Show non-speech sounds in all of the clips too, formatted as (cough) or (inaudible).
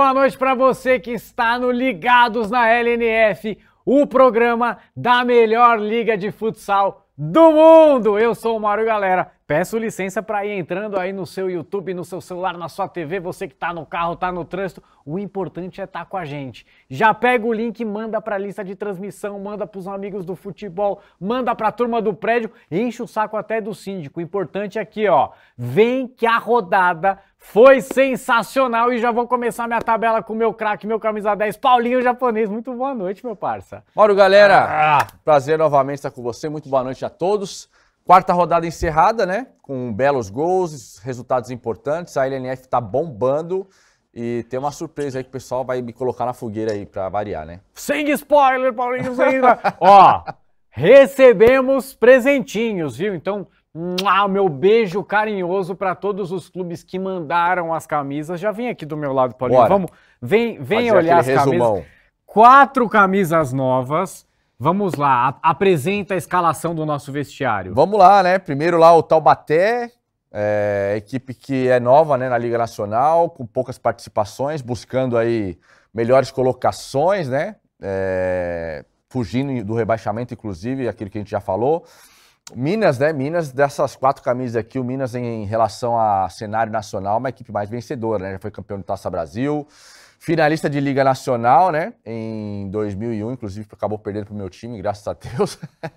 boa noite para você que está no Ligados na LNF, o programa da melhor liga de futsal do mundo. Eu sou o Mário Galera. Peço licença para ir entrando aí no seu YouTube, no seu celular, na sua TV, você que está no carro, está no trânsito. O importante é estar tá com a gente. Já pega o link, manda para a lista de transmissão, manda para os amigos do futebol, manda para a turma do prédio, enche o saco até do síndico. O importante é aqui, ó, vem que a rodada foi sensacional e já vou começar minha tabela com meu craque, meu camisa 10, Paulinho Japonês. Muito boa noite, meu parça. Mauro, galera, ah. prazer novamente estar com você. Muito boa noite a todos. Quarta rodada encerrada, né? Com belos gols, resultados importantes. A LNF tá bombando. E tem uma surpresa aí que o pessoal vai me colocar na fogueira aí pra variar, né? Sem spoiler, Paulinho, sem... (laughs) Ó, recebemos presentinhos, viu? Então, Mua, meu beijo carinhoso para todos os clubes que mandaram as camisas. Já vem aqui do meu lado, Paulinho. Bora. Vamos, vem, vem olhar as resumão. camisas. Quatro camisas novas. Vamos lá, apresenta a escalação do nosso vestiário. Vamos lá, né? Primeiro lá o Taubaté, é, equipe que é nova né, na Liga Nacional, com poucas participações, buscando aí melhores colocações, né? É, fugindo do rebaixamento, inclusive, aquilo que a gente já falou. Minas, né? Minas, dessas quatro camisas aqui, o Minas, em relação a cenário nacional, é uma equipe mais vencedora, né? Já foi campeão do Taça Brasil, finalista de Liga Nacional, né? Em 2001, inclusive, acabou perdendo para o meu time, graças a Deus. (laughs)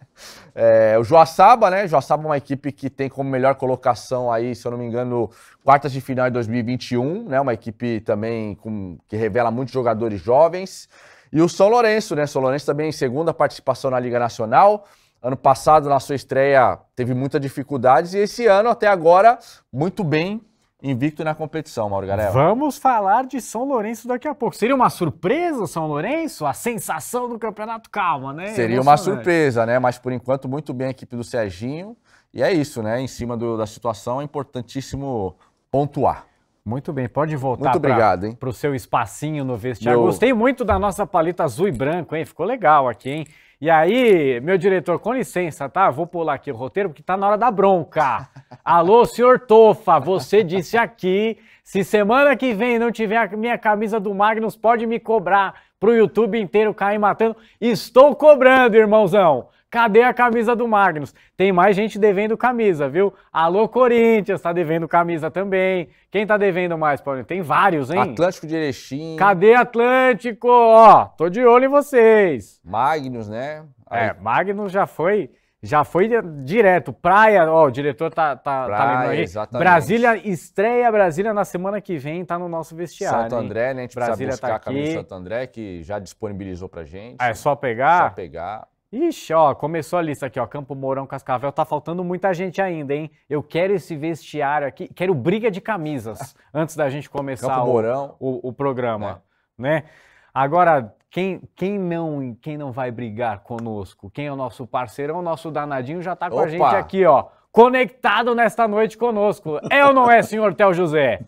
é, o Joaçaba, né? Joaçaba é uma equipe que tem como melhor colocação aí, se eu não me engano, quartas de final em 2021, né? Uma equipe também com, que revela muitos jogadores jovens. E o São Lourenço, né? São Lourenço também, segunda participação na Liga Nacional. Ano passado, na sua estreia, teve muitas dificuldades e esse ano, até agora, muito bem invicto na competição, Mauro Garela. Vamos falar de São Lourenço daqui a pouco. Seria uma surpresa São Lourenço? A sensação do campeonato calma, né? Seria uma surpresa, né? Mas por enquanto, muito bem a equipe do Serginho. E é isso, né? Em cima do, da situação, é importantíssimo pontuar. Muito bem, pode voltar para o seu espacinho no vestiário. Gostei muito da nossa paleta azul e branco, hein? Ficou legal aqui, hein? E aí, meu diretor, com licença, tá? Vou pular aqui o roteiro porque tá na hora da bronca. Alô, senhor Tofa, você disse aqui, se semana que vem não tiver a minha camisa do Magnus, pode me cobrar pro YouTube inteiro cair matando. Estou cobrando, irmãozão. Cadê a camisa do Magnus? Tem mais gente devendo camisa, viu? Alô, Corinthians, tá devendo camisa também. Quem tá devendo mais, Paulinho? Tem vários, hein? Atlântico de Erechim. Cadê Atlântico? Ó, tô de olho em vocês. Magnus, né? É, aí... É, Magnus já foi já foi direto. Praia, ó, o diretor tá, tá, tá Praia, tá aí. Exatamente. Brasília, estreia Brasília na semana que vem, tá no nosso vestiário. Santo André, né? A gente Brasília precisa tá buscar tá a camisa do Santo André, que já disponibilizou pra gente. Ah, é só pegar? Só pegar. Ixi, ó, começou a lista aqui, ó. Campo Mourão, Cascavel, tá faltando muita gente ainda, hein? Eu quero esse vestiário aqui, quero briga de camisas (laughs) antes da gente começar Campo o, Mourão, o, o programa, né? né? Agora, quem, quem, não, quem não vai brigar conosco, quem é o nosso parceirão, o nosso danadinho já tá com Opa. a gente aqui, ó. Conectado nesta noite conosco. É ou não é, senhor Tel José?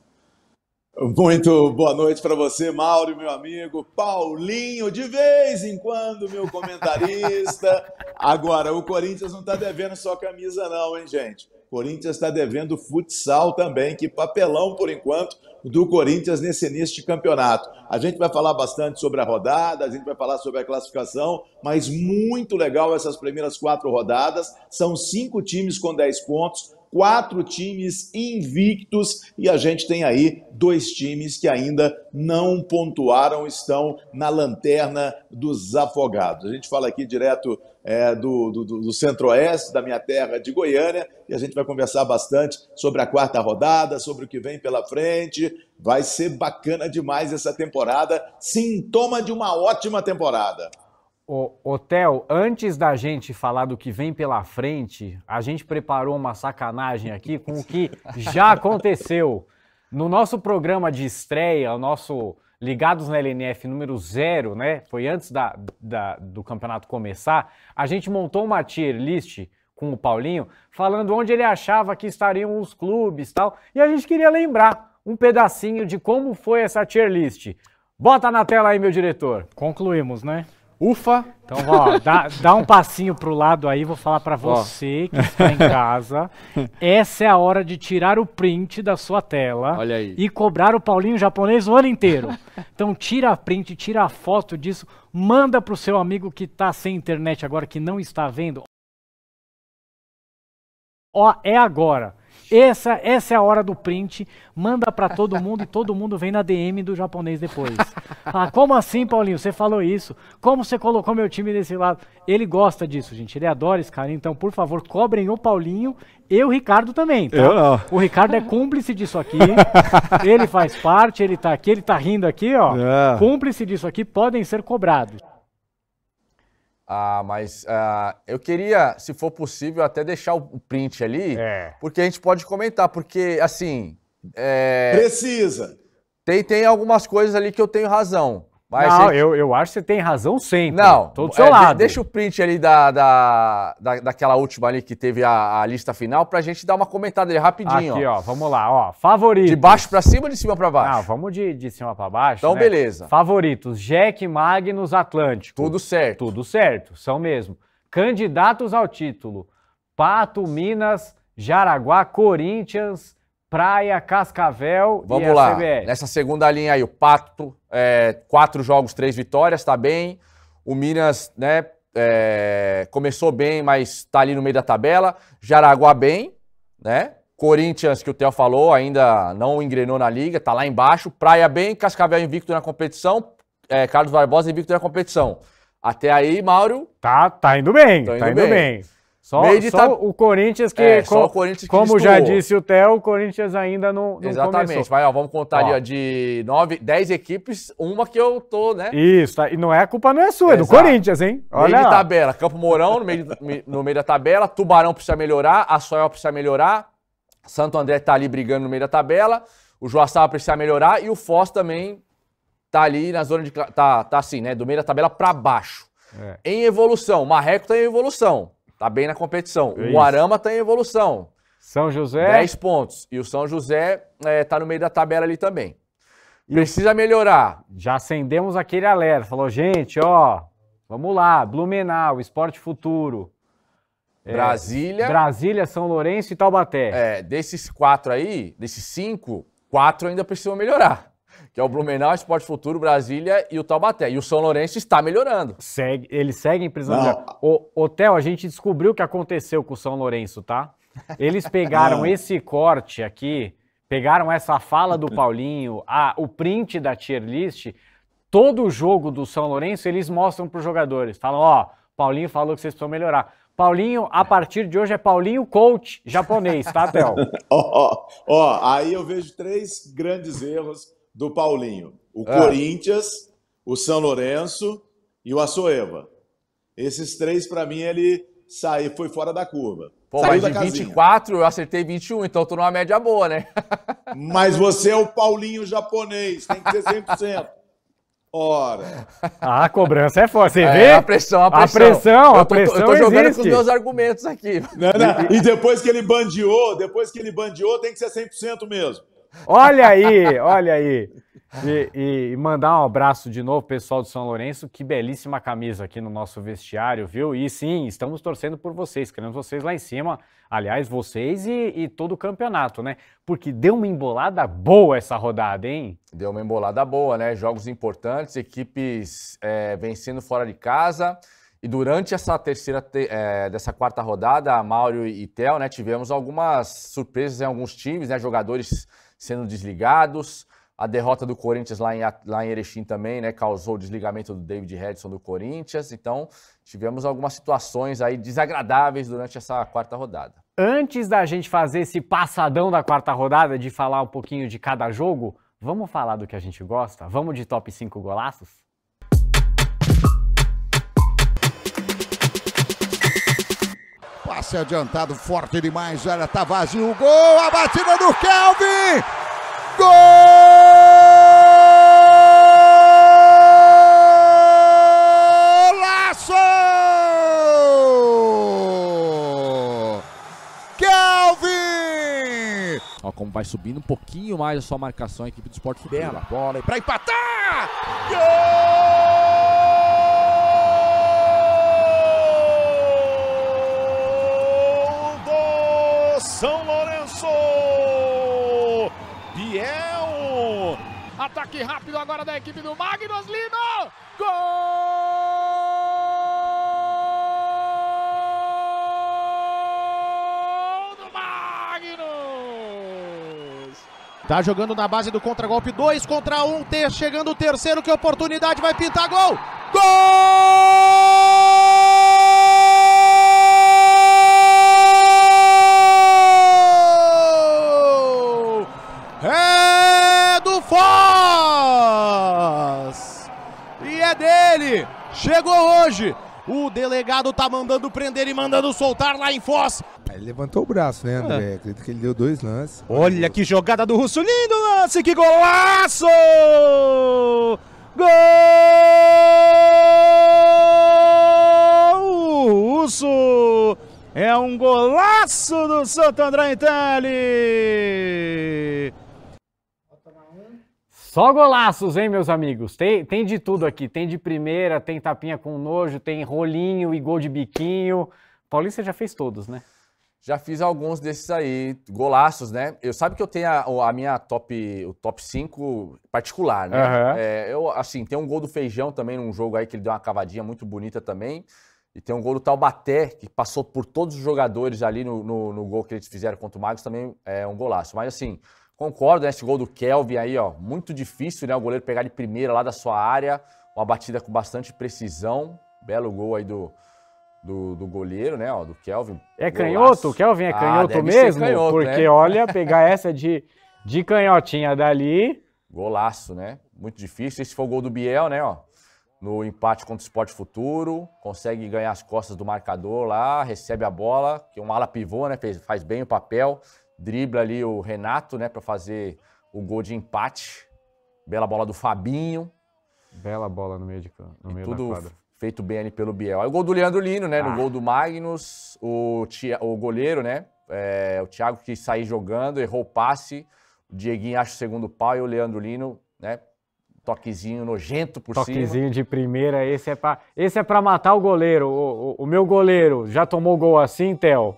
Muito boa noite para você, Mauro, meu amigo, Paulinho, de vez em quando, meu comentarista. (laughs) Agora, o Corinthians não está devendo só camisa, não, hein, gente? O Corinthians está devendo futsal também, que papelão por enquanto do Corinthians nesse início de campeonato. A gente vai falar bastante sobre a rodada, a gente vai falar sobre a classificação, mas muito legal essas primeiras quatro rodadas. São cinco times com dez pontos, quatro times invictos e a gente tem aí dois times que ainda não pontuaram, estão na lanterna dos afogados. A gente fala aqui direto é, do, do, do centro-oeste, da minha terra de Goiânia, e a gente vai conversar bastante sobre a quarta rodada, sobre o que vem pela frente. Vai ser bacana demais essa temporada, sintoma de uma ótima temporada. O hotel, antes da gente falar do que vem pela frente, a gente preparou uma sacanagem aqui com o que já (laughs) aconteceu. No nosso programa de estreia, o nosso Ligados na LNF número zero, né? Foi antes da, da, do campeonato começar. A gente montou uma tier list com o Paulinho, falando onde ele achava que estariam os clubes tal. E a gente queria lembrar um pedacinho de como foi essa tier list. Bota na tela aí, meu diretor. Concluímos, né? Ufa! Então, ó, dá, dá, um passinho pro lado aí, vou falar para você ó. que está em casa. Essa é a hora de tirar o print da sua tela Olha aí. e cobrar o Paulinho japonês o ano inteiro. Então tira a print, tira a foto disso, manda pro seu amigo que tá sem internet agora, que não está vendo. Ó, é agora. Essa, essa é a hora do print. Manda para todo mundo e todo mundo vem na DM do japonês depois. Ah, como assim, Paulinho? Você falou isso? Como você colocou meu time desse lado? Ele gosta disso, gente. Ele adora esse cara. Então, por favor, cobrem o Paulinho e o Ricardo também. Tá? Eu não. O Ricardo é cúmplice disso aqui. ele faz parte, ele tá aqui, ele tá rindo aqui, ó. É. Cúmplice disso aqui, podem ser cobrados. Ah, mas ah, eu queria, se for possível, até deixar o print ali, é. porque a gente pode comentar, porque assim. É... Precisa. Tem, tem algumas coisas ali que eu tenho razão não, gente... eu, eu acho que você tem razão sempre. Não, tô do é, seu é, lado. Deixa o print ali da, da, da, daquela última ali que teve a, a lista final pra gente dar uma comentada ali rapidinho. Aqui, ó, ó vamos lá, ó. Favoritos. De baixo pra cima ou de cima pra baixo? Não, vamos de, de cima pra baixo. Então, né? beleza. Favoritos: Jack, Magnus, Atlântico. Tudo certo. Tudo certo, são mesmo. Candidatos ao título: Pato, Minas, Jaraguá, Corinthians. Praia, Cascavel Vamos e lá. Nessa segunda linha aí, o Pato, é, quatro jogos, três vitórias, tá bem. O Minas, né, é, começou bem, mas tá ali no meio da tabela. Jaraguá bem, né? Corinthians, que o Theo falou, ainda não engrenou na liga, tá lá embaixo. Praia bem, Cascavel invicto na competição. É, Carlos Barbosa invicto na competição. Até aí, Mauro. Tá, tá indo bem, tá indo, tá indo bem. bem. Só, só tá... o Corinthians que, é, com, o Corinthians que como já disse o Theo, o Corinthians ainda não, não Exatamente. Começou. vamos contar ó. ali ó, de nove dez equipes, uma que eu tô, né? Isso, tá. e não é a culpa não é sua, é do Corinthians, hein? Olha meio de tabela, Campo Mourão no meio, no meio da tabela, Tubarão precisa melhorar, Assoel precisa melhorar, Santo André tá ali brigando no meio da tabela, o Joaçaba precisa melhorar e o Foz também tá ali na zona de... tá, tá assim, né? Do meio da tabela para baixo. É. Em evolução, Marreco tá em evolução. Tá bem na competição. É o Arama tá em evolução. São José. 10 pontos. E o São José é, tá no meio da tabela ali também. Precisa melhorar. Já acendemos aquele alerta. Falou, gente, ó, vamos lá. Blumenau, Esporte Futuro. É, Brasília. Brasília, São Lourenço e Taubaté. É, desses quatro aí, desses cinco, quatro ainda precisam melhorar que é o Blumenau, Esporte Futuro, Brasília e o Taubaté. E o São Lourenço está melhorando. Segue, eles seguem prisioneiro. O, o Theo, a gente descobriu o que aconteceu com o São Lourenço, tá? Eles pegaram Não. (laughs) É. esse corte aqui, pegaram essa fala do Paulinho, a, o print da tier list. Todo o jogo do São Lourenço eles mostram para os jogadores. Falam, ó, Paulinho falou que vocês precisam melhorar. Paulinho, a partir de hoje é Paulinho Coach japonês, tá, Theo? (laughs) Ó, oh, oh, oh, aí eu vejo três grandes erros do Paulinho. O é. Corinthians, o São Lourenço e o Açoeva. Esses três, para mim, ele saiu, foi fora da curva. Pô, mas de 24 eu acertei 21, então tô numa média boa, né? (laughs) mas você é o Paulinho japonês, tem que ser 100%. Ora. A ah, cobrança é forte. Você é, vê? A pressão, a pressão. A pressão, a pressão. Eu tô, eu tô jogando existe. com meus argumentos aqui. Não, não. E depois que ele bandiou, depois que ele bandeou, tem que ser 100% mesmo. Olha aí, olha aí. E, e, mandar um abraço de novo, pessoal do São Lourenço. Que belíssima camisa aqui no nosso vestiário, viu? E sim, estamos torcendo por vocês, queremos vocês lá em cima. Aliás, vocês e, e todo o campeonato, né? Porque deu uma embolada boa essa rodada, hein? Deu uma embolada boa, né? Jogos importantes, equipes é, vencendo fora de casa. E durante essa terceira, é, dessa quarta rodada, Mauro e Theo, né, tivemos algumas surpresas em alguns times, né? Jogadores sendo desligados. A derrota do Corinthians lá em, lá em Erechim também, né? Causou o desligamento do David Redson do Corinthians. Então, tivemos algumas situações aí desagradáveis durante essa quarta rodada. Antes da gente fazer esse passadão da quarta rodada, de falar um pouquinho de cada jogo, vamos falar do que a gente gosta? Vamos de top 5 golaços? passe adiantado, forte demais, olha, tá vazio o gol, a batida do Kelvin! Golaço! Kelvin! Ó, como vai subindo um pouquinho mais a sua marcação, a equipe do Esporte dela bola e pra empatar! Gol! São Lourenço! Biel! Ataque rápido agora da equipe do Magnus Lino! Gol do Magnus! Tá jogando na base do contra-golpe, dois contra um, chegando o terceiro, que oportunidade vai pintar gol! Gol! Chegou hoje. O delegado tá mandando prender e mandando soltar lá em Foz. Ele levantou o braço, né, André? É. Acredito que ele deu dois lances. Olha que jogada do Russo. Lindo lance, que golaço! Gol! O Russo! É um golaço do Santo André Itali! Só golaços, hein, meus amigos? Tem, tem de tudo aqui. Tem de primeira, tem tapinha com nojo, tem rolinho e gol de biquinho. Paulista já fez todos, né? Já fiz alguns desses aí, golaços, né? Eu sabe que eu tenho a, a minha top, o top 5 particular, né? Uhum. É, eu, assim, tem um gol do Feijão também num jogo aí que ele deu uma cavadinha muito bonita também. E tem um gol do Taubaté, que passou por todos os jogadores ali no, no, no gol que eles fizeram contra o Magos, também é um golaço. Mas assim, Concordo, né? Esse gol do Kelvin aí, ó. Muito difícil, né? O goleiro pegar de primeira lá da sua área. Uma batida com bastante precisão. Belo gol aí do, do, do goleiro, né? Ó, do Kelvin. É canhoto? O Kelvin é ah, canhoto ah, mesmo? Canhoto, né? porque, né? olha, pegar essa de, de canhotinha dali. Golaço, né? Muito difícil. Esse foi o gol do Biel, né? Ó, no empate contra o Esporte Futuro. Consegue ganhar as costas do marcador lá, recebe a bola, que é um ala pivô, né? Fez, faz bem o papel dribla ali o Renato, né, para fazer o gol de empate. Bela bola do Fabinho. Bela bola no meio de campo, no e meio tudo da quadra. feito bem ali pelo Biel. Aí o gol do Leandro Lino, né, ah. no gol do Magnus, o, tia, o goleiro, né, é, o Thiago que sair jogando, errou o passe, o Dieguinho acha o segundo pau e o Leandro Lino, né, toquezinho nojento por toquezinho cima. Toquezinho de primeira, esse é para esse é para matar o goleiro. O, o, o, meu goleiro já tomou gol assim, Theo?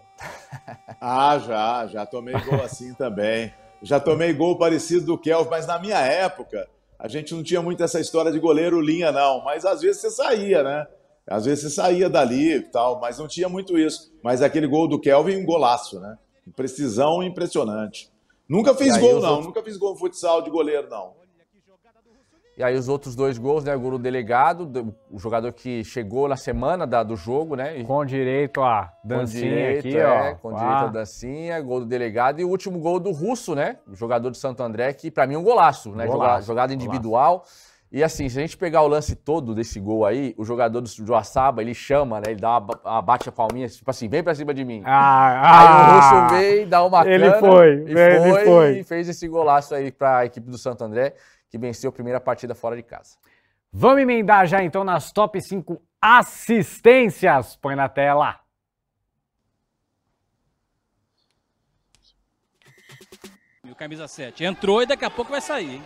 ah, já, já tomei gol assim também. Já tomei gol parecido do Kelvin, mas na minha época a gente não tinha muito essa história de goleiro linha, não. Mas às vezes você saía, né? Às vezes você saía dali e tal, mas não tinha muito isso. Mas aquele gol do Kelvin, um golaço, né? Precisão impressionante. Nunca fiz gol, não. Outros... Nunca fiz gol no futsal de goleiro, não. E aí os outros dois gols, né? O gol do delegado, o jogador que chegou na semana da, do jogo, né? E... Com direito a dancinha com direito, aqui, é, ó. Com ah. direito a dancinha, gol do delegado e o último gol do Russo, né? O jogador de Santo André, que para mim é um golaço, né? Golaço, Jogada individual. Golaço. E assim, se a gente pegar o lance todo desse gol aí, o jogador do Joaçaba, ele chama, né? Ele dá uma, uma bate a palminha, tipo assim, vem pra cima de mim. Ah, aí o ah. Russo veio, dá uma ele Foi, e ele foi, e fez esse golaço aí pra equipe do Santo André que venceu a primeira partida fora de casa. Vamos emendar já então nas top 5 assistências. Põe na tela. Meu o camisa 7 entrou e daqui a pouco vai sair,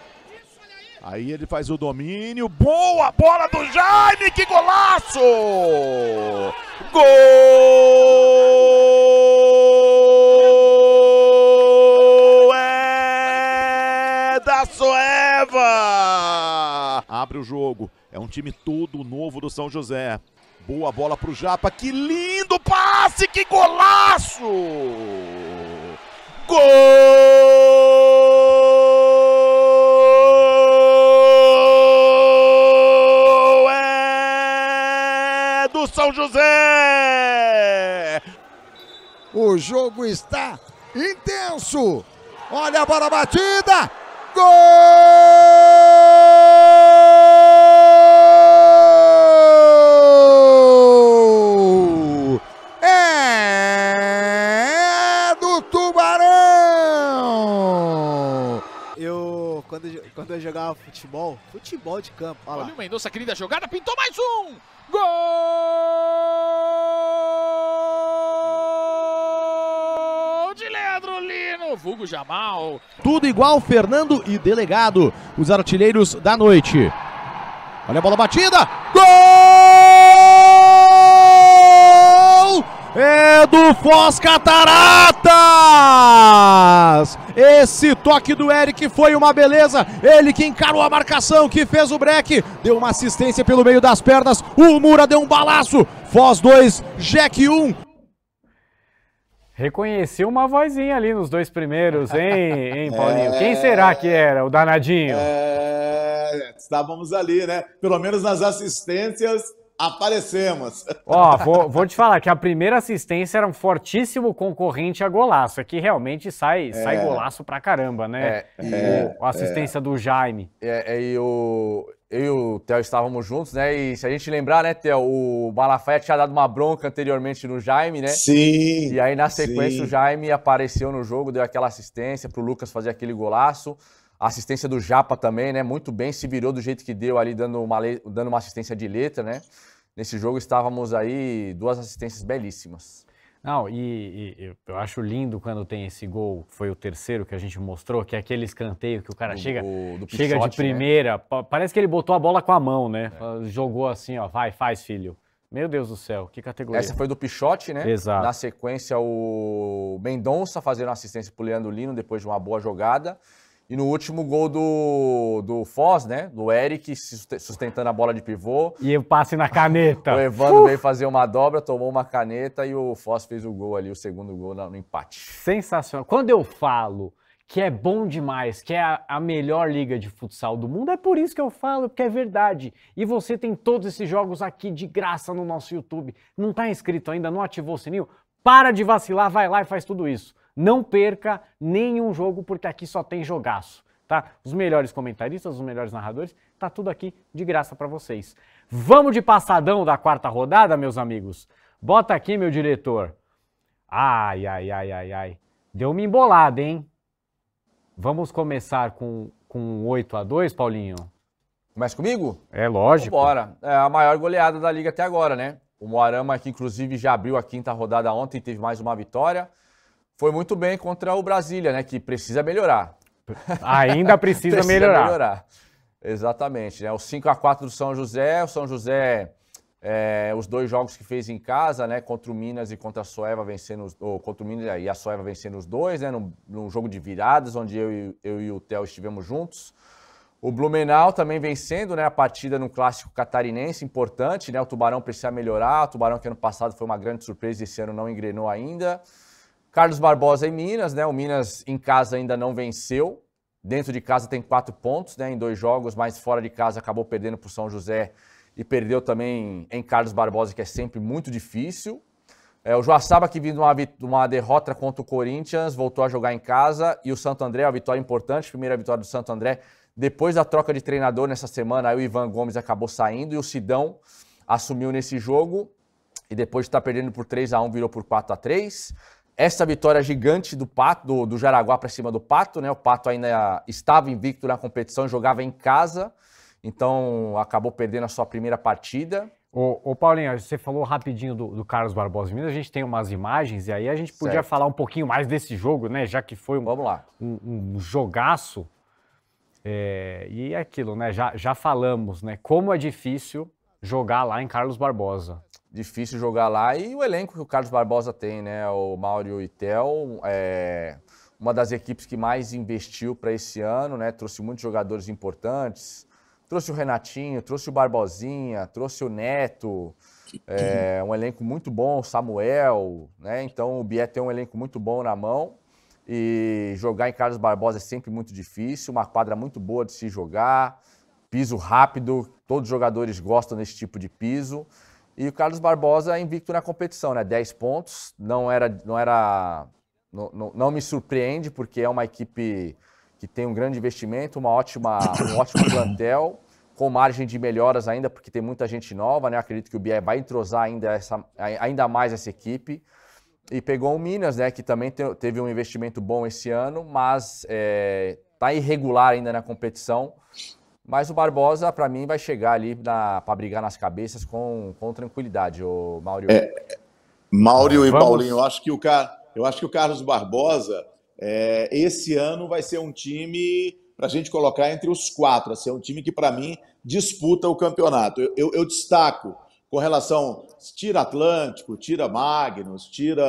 Aí ele faz o domínio. Boa bola do Jaime, que golaço! Gol! abre o jogo. É um time todo novo do São José. Boa bola para o Japa. Que lindo passe! Que golaço! Gol! É do São José! O jogo está intenso! Olha a bola batida! Gol! quando, quando eu jogava futebol, futebol de campo. Olha, Olha o Mendonça, querida jogada, pintou mais um! Gol de Leandro Lino, vulgo Jamal. Tudo igual Fernando e Delegado, os artilheiros da noite. Olha a bola batida, gol! É do Foz Cataratas! Esse toque do Eric foi uma beleza. Ele que encarou a marcação, que fez o break. Deu uma assistência pelo meio das pernas. O Mura deu um balaço. Foz 2, Jack 1. Um. Reconheci uma vozinha ali nos dois primeiros, hein, hein Paulinho? (laughs) É... Quem será que era o danadinho? É... Estávamos ali, né? Pelo menos nas assistências Aparecemos. Ó, vou, vou, te falar que a primeira assistência era um fortíssimo concorrente a golaço. É que realmente sai, é. sai golaço pra caramba, né? É, e, é, a assistência é. do Jaime. É, é, e o, eu e o Theo estávamos juntos, né? E se a gente lembrar, né, Theo, o Malafaia tinha dado uma bronca anteriormente no Jaime, né? Sim. E aí, na sequência, sim. o Jaime apareceu no jogo, deu aquela assistência pro Lucas fazer aquele golaço. A assistência do Japa também, né? Muito bem, se virou do jeito que deu ali, dando uma, dando uma assistência de letra, né? Nesse jogo estávamos aí duas assistências belíssimas. Não, e, e, eu acho lindo quando tem esse gol, foi o terceiro que a gente mostrou, que é aquele escanteio que o cara do, chega, do chega de né? primeira, né? parece que ele botou a bola com a mão, né? É. Jogou assim, ó, vai, faz, filho. Meu Deus do céu, que categoria. Essa foi do Pichote, né? Exato. Na sequência, o Mendonça fazendo assistência pro Leandro Lino depois de uma boa jogada. E no último gol do, do Foz, né? Do Eric sustentando a bola de pivô. E o passe na caneta. o Evandro uh! veio fazer uma dobra, tomou uma caneta e o Foz fez o gol ali, o segundo gol no empate. Sensacional. Quando eu falo que é bom demais, que é a, a melhor liga de futsal do mundo, é por isso que eu falo, porque é verdade. E você tem todos esses jogos aqui de graça no nosso YouTube. Não está inscrito ainda, não ativou o sininho? Para de vacilar, vai lá e faz tudo isso. Não perca nenhum jogo, porque aqui só tem jogaço. Tá? Os melhores comentaristas, os melhores narradores, tá tudo aqui de graça para vocês. Vamos de passadão da quarta rodada, meus amigos? Bota aqui, meu diretor. Ai, ai, ai, ai, ai. Deu uma embolada, hein? Vamos começar com, com 8 a 2 Paulinho? Começa comigo? É lógico. Bora. É a maior goleada da liga até agora, né? O Moarama, que inclusive já abriu a quinta rodada ontem, teve mais uma vitória foi muito bem contra o Brasília, né? Que precisa melhorar. Ainda precisa, precisa melhorar. melhorar. Exatamente, né? O 5 a 4 do São José, o São José é, os dois jogos que fez em casa, né, contra o Minas e contra a Soeva vencendo, os, ou contra o Minas e a Soeva vencendo os dois, né, num, num jogo de viradas onde eu, e, eu e o Theo estivemos juntos. O Blumenau também vencendo, né, a partida no clássico catarinense, importante, né, o Tubarão precisa melhorar, o Tubarão que ano passado foi uma grande surpresa e esse ano não engrenou ainda. Carlos Barbosa em Minas, né? O Minas em casa ainda não venceu. Dentro de casa tem quatro pontos, né? Em dois jogos, mas fora de casa acabou perdendo para o São José e perdeu também em Carlos Barbosa, que é sempre muito difícil. É, o Joaçaba, que vindo uma, uma derrota contra o Corinthians, voltou a jogar em casa. E o Santo André, uma vitória importante, primeira vitória do Santo André. Depois da troca de treinador nessa semana, aí o Ivan Gomes acabou saindo e o Sidão assumiu nesse jogo. E depois de estar tá perdendo por 3 a 1 virou por 4 a 3 essa vitória gigante do Pato, do, do Jaraguá para cima do Pato, né? O Pato ainda estava invicto na competição, jogava em casa, então acabou perdendo a sua primeira partida. Ô, ô Paulinho, você falou rapidinho do, do Carlos Barbosa Minas, a gente tem umas imagens e aí a gente podia certo. falar um pouquinho mais desse jogo, né? Já que foi um, Vamos lá. um, um jogaço. É, e é aquilo, né? Já, já falamos, né? Como é difícil jogar lá em Carlos Barbosa difícil jogar lá. E o elenco que o Carlos Barbosa tem, né? O Mauro Itel é uma das equipes que mais investiu para esse ano, né? Trouxe muitos jogadores importantes. Trouxe o Renatinho, trouxe o Barbosinha, trouxe o Neto. É, um elenco muito bom, o Samuel, né? Então o Biet tem um elenco muito bom na mão. E jogar em Carlos Barbosa é sempre muito difícil, uma quadra muito boa de se jogar, piso rápido, todos os jogadores gostam desse tipo de piso. E o Carlos Barbosa é invicto na competição, né? 10 pontos. Não era. Não, era não, não, não me surpreende, porque é uma equipe que tem um grande investimento, uma ótima, um ótimo plantel, com margem de melhoras ainda, porque tem muita gente nova, né? Acredito que o Bié vai entrosar ainda, essa, ainda mais essa equipe. E pegou o Minas, né? Que também te, teve um investimento bom esse ano, mas é, tá irregular ainda na competição. Mas o Barbosa, para mim, vai chegar ali para brigar nas cabeças com, com tranquilidade, o Mauro. É, Mauro e Vamos. Paulinho, eu acho que o car, eu acho que o Carlos Barbosa é, esse ano vai ser um time para a gente colocar entre os quatro, assim, é um time que para mim disputa o campeonato. Eu, eu, eu, destaco com relação tira Atlântico, tira Magnus, tira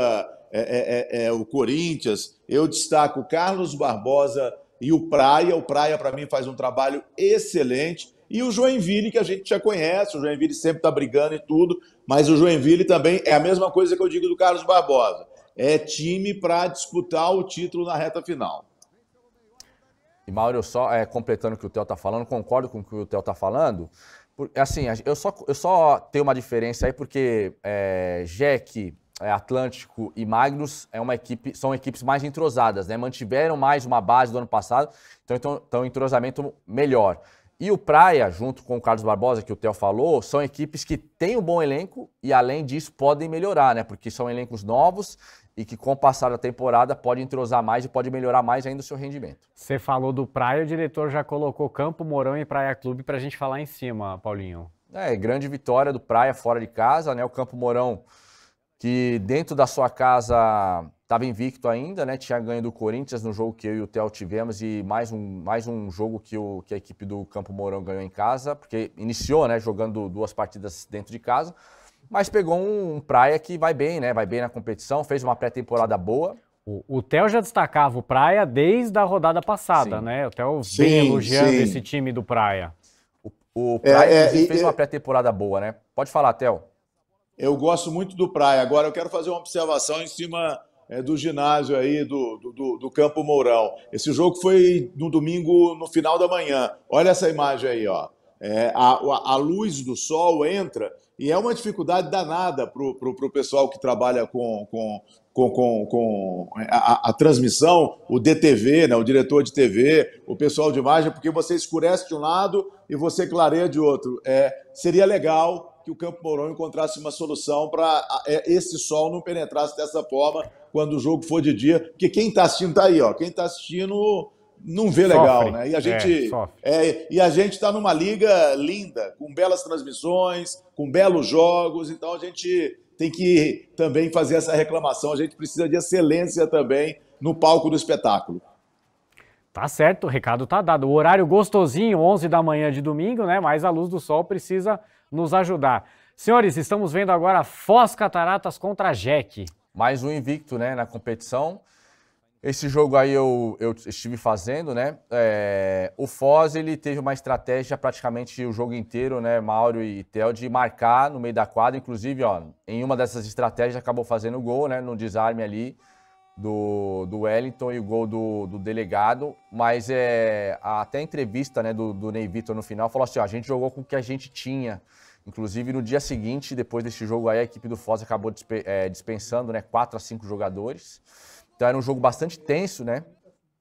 é, é, é, é o Corinthians. Eu destaco Carlos Barbosa e o Praia. O Praia, para mim, faz um trabalho excelente. E o Joinville, que a gente já conhece, o Joinville sempre está brigando e tudo, mas o Joinville também é a mesma coisa que eu digo do Carlos Barbosa. É time para disputar o título na reta final. E Mauro, só é, completando o que o Theo está falando, concordo com o que o Theo está falando. Por, assim, eu só, eu só tenho uma diferença aí, porque é, Jack é, Atlântico e Magnus é uma equipe, são equipes mais entrosadas, né? Mantiveram mais uma base do ano passado, então estão então, entrosamento melhor. E o Praia, junto com o Carlos Barbosa, que o Theo falou, são equipes que têm um bom elenco e, além disso, podem melhorar, né? Porque são elencos novos e que, com o passar da temporada, pode entrosar mais e pode melhorar mais ainda o seu rendimento. Você falou do Praia, o diretor já colocou Campo Mourão e Praia Clube para a gente falar em cima, Paulinho. É, grande vitória do Praia fora de casa, né? O Campo Mourão que dentro da sua casa estava invicto ainda, né? Tinha ganho do Corinthians no jogo que eu e o Theo tivemos e mais um, mais um jogo que, o, que a equipe do Campo Mourão ganhou em casa, porque iniciou, né? Jogando duas partidas dentro de casa, mas pegou um, um Praia que vai bem, né? Vai bem na competição, fez uma pré-temporada boa. O, o Theo já destacava o Praia desde a rodada passada, sim. né? O Theo vem elogiando sim. esse time do Praia. O, o é, Praia é, é, fez é, uma pré-temporada boa, né? Pode falar, Theo. Eu gosto muito do Praia. Agora, eu quero fazer uma observação em cima é, do ginásio aí, do, do, do, Campo Mourão. Esse jogo foi no domingo, no final da manhã. Olha essa imagem aí, ó. É, a, a luz do sol entra e é uma dificuldade danada para o pessoal que trabalha com, com, com, com, com é, a, a, transmissão, o DTV, né, o diretor de TV, o pessoal de imagem, porque você escurece de um lado e você clareia de outro. É, seria legal que o Campo Mourão encontrasse uma solução para é, esse sol não penetrasse dessa forma quando o jogo for de dia. Porque quem está assistindo está aí, ó. Quem está assistindo não vê sofre. legal, né? E a é, gente é, é, e a gente está numa liga linda, com belas transmissões, com belos jogos. Então a gente tem que também fazer essa reclamação. A gente precisa de excelência também no palco do espetáculo. Tá certo, o recado tá dado. O horário gostosinho, 11 da manhã de domingo, né? Mas a luz do sol precisa nos ajudar. Senhores, estamos vendo agora Foz Cataratas contra a Jack. Mais um invicto, né, na competição. Esse jogo aí eu, eu estive fazendo, né? É, o Foz, ele teve uma estratégia praticamente o jogo inteiro, né? Mauro e Theo, de marcar no meio da quadra. Inclusive, ó, em uma dessas estratégias acabou fazendo o gol, né? No desarme ali do, do Wellington e o gol do, do delegado. Mas é, até a entrevista né, do, do Ney Vitor no final falou assim, ó, a gente jogou com o que a gente tinha. Inclusive, no dia seguinte, depois desse jogo aí, a equipe do Foz acabou eh, dispensando né, quatro a cinco jogadores. Então era um jogo bastante tenso, né?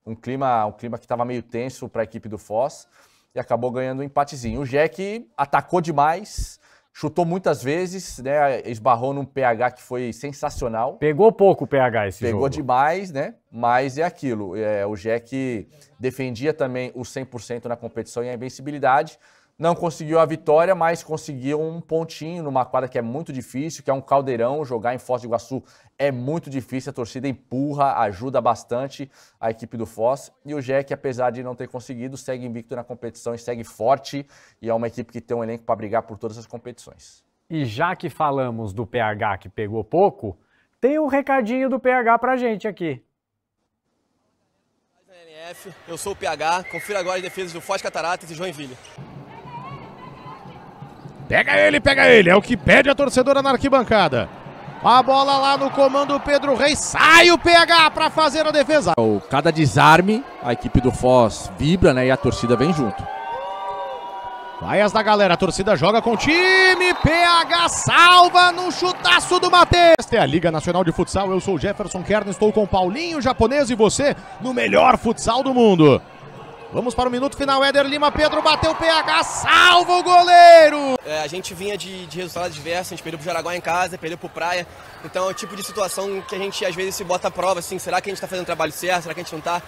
Um clima, um clima que estava meio tenso para a equipe do Foz e acabou ganhando um empatezinho. O Jack atacou demais, chutou muitas vezes, né? Esbarrou num PH que foi sensacional. Pegou pouco o PH esse Pegou jogo. Pegou demais, né? Mas é aquilo. É, o Jack defendia também o 100% na competição e a invencibilidade não conseguiu a vitória, mas conseguiu um pontinho numa quadra que é muito difícil, que é um caldeirão. Jogar em Foz do Iguaçu é muito difícil, a torcida empurra, ajuda bastante a equipe do Foz. E o Jack, apesar de não ter conseguido, segue invicto na competição e segue forte. E é uma equipe que tem um elenco para brigar por todas as competições. E já que falamos do PH que pegou pouco, tem um recadinho do PH para gente aqui. Eu sou o PH, confira agora as defesas do Foz Cataratas e Joinville. Pega ele, pega ele. É o que pede a torcedora na arquibancada. A bola lá no comando Pedro Reis. Sai o PH para fazer a defesa. Cada desarme, a equipe do Foz vibra, né? E a torcida vem junto. Vai as da galera. A torcida joga com o time. PH salva no chutaço do Matheus. Esta é a Liga Nacional de Futsal. Eu sou o Jefferson Kern. Estou com Paulinho Japonês e você no melhor futsal do mundo. Vamos para o minuto final, Éder Lima, Pedro bateu o PH, salva o goleiro! É, a gente vinha de, de resultados diversos, a gente perdeu pro Jaraguá em casa, perdeu pro Praia, então é o tipo de situação que a gente às vezes se bota à prova, assim, será que a gente tá fazendo o trabalho certo, será que a gente não tá?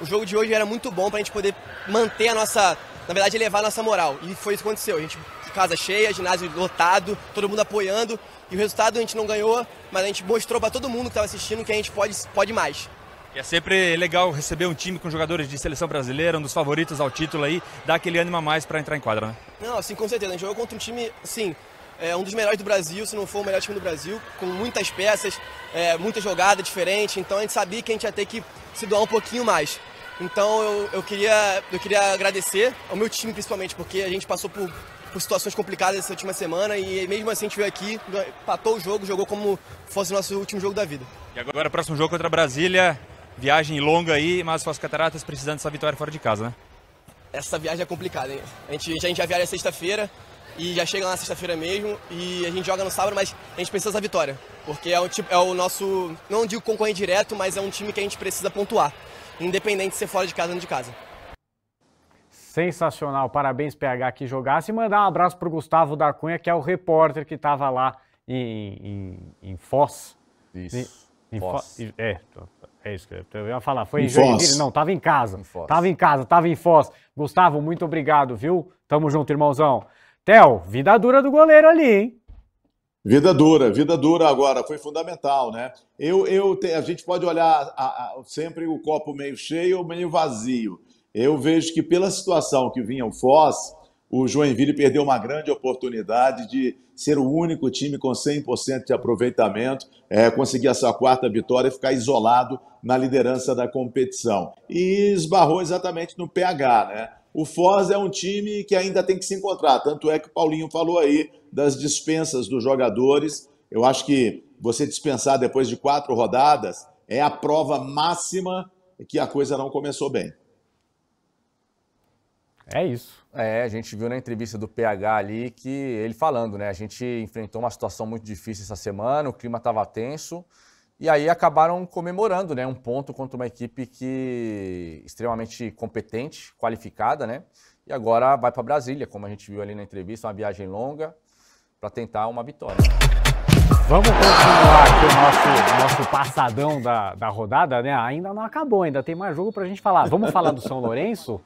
O jogo de hoje era muito bom pra gente poder manter a nossa, na verdade, elevar a nossa moral, e foi isso que aconteceu, a gente casa cheia, ginásio lotado, todo mundo apoiando. E o resultado a gente não ganhou, mas a gente mostrou para todo mundo que estava assistindo que a gente pode, pode mais. É sempre legal receber um time com jogadores de seleção brasileira, um dos favoritos ao título aí, dá aquele ânimo a mais para entrar em quadra, né? Não, sim com certeza. A gente jogou contra um time, sim, é um dos melhores do Brasil, se não for o melhor time do Brasil, com muitas peças, é, muita jogada diferente, então a gente sabia que a gente ia ter que se doar um pouquinho mais. Então eu, eu, queria, eu queria agradecer ao meu time principalmente, porque a gente passou por, por situações complicadas essa última semana e mesmo assim a gente veio aqui, empatou o jogo, jogou como fosse o nosso último jogo da vida. E agora, próximo jogo contra a Brasília, Viagem longa aí, mas Foz Cataratas precisando dessa vitória fora de casa, né? Essa viagem é complicada, hein? A gente, a gente já viaja sexta-feira e já chega lá na sexta-feira mesmo e a gente joga no sábado, mas a gente precisa da vitória. Porque é, tipo, é o nosso, não digo concorrente direto, mas é um time que a gente precisa pontuar, independente de ser fora de casa ou de casa. Sensacional, parabéns PH que jogasse e mandar um abraço para o Gustavo da Cunha, que é o repórter que estava lá em, em, em Foz. Isso. Em Foz. Foz. É, é isso que eu ia falar. Foi em, em Joinville? Não, tava em casa. Em tava em casa, tava em Foz. Gustavo, muito obrigado, viu? Tamo junto, irmãozão. Theo, vida dura do goleiro ali, hein? Vida dura, vida dura agora, foi fundamental, né? Eu, eu a gente pode olhar a, a, sempre o copo meio cheio ou meio vazio. Eu vejo que pela situação que vinha o Foz, o Joinville perdeu uma grande oportunidade de ser o único time com 100% de aproveitamento, é, conseguir essa quarta vitória e ficar isolado na liderança da competição. E esbarrou exatamente no PH, né? O Foz é um time que ainda tem que se encontrar, tanto é que o Paulinho falou aí das dispensas dos jogadores. Eu acho que você dispensar depois de quatro rodadas é a prova máxima que a coisa não começou bem. É isso. É, a gente viu na entrevista do PH ali que ele falando, né? A gente enfrentou uma situação muito difícil essa semana, o clima estava tenso. E aí acabaram comemorando, né, um ponto contra uma equipe que extremamente competente, qualificada, né? E agora vai para Brasília, como a gente viu ali na entrevista, uma viagem longa para tentar uma vitória. Vamos continuar aqui o nosso, nosso passadão da, da rodada, né? Ainda não acabou, ainda tem mais jogo para a gente falar. Vamos falar do São Lourenço?